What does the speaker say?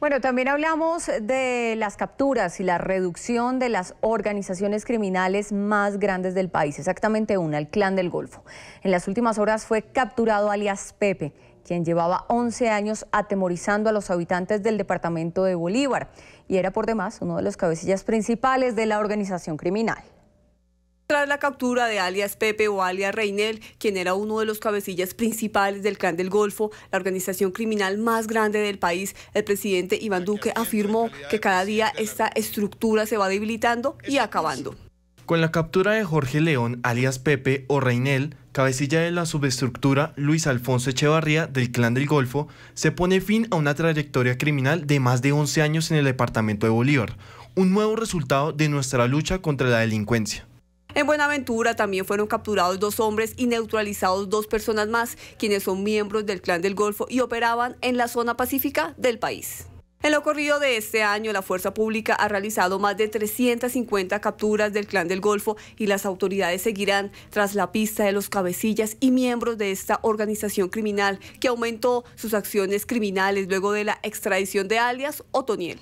Bueno, también hablamos de las capturas y la reducción de las organizaciones criminales más grandes del país, exactamente una, el Clan del Golfo. En las últimas horas fue capturado alias Pepe, quien llevaba 11 años atemorizando a los habitantes del departamento de Bolívar y era por demás uno de los cabecillas principales de la organización criminal tras la captura de alias Pepe o alias Reinel, quien era uno de los cabecillas principales del Clan del Golfo, la organización criminal más grande del país, el presidente Iván Duque afirmó que cada día esta estructura se va debilitando y acabando. Con la captura de Jorge León, alias Pepe o Reinel, cabecilla de la subestructura Luis Alfonso Echevarría del Clan del Golfo, se pone fin a una trayectoria criminal de más de 11 años en el departamento de Bolívar, un nuevo resultado de nuestra lucha contra la delincuencia. En Buenaventura también fueron capturados dos hombres y neutralizados dos personas más, quienes son miembros del Clan del Golfo y operaban en la zona pacífica del país. En lo corrido de este año, la Fuerza Pública ha realizado más de 350 capturas del Clan del Golfo y las autoridades seguirán tras la pista de los cabecillas y miembros de esta organización criminal que aumentó sus acciones criminales luego de la extradición de alias Otoniel.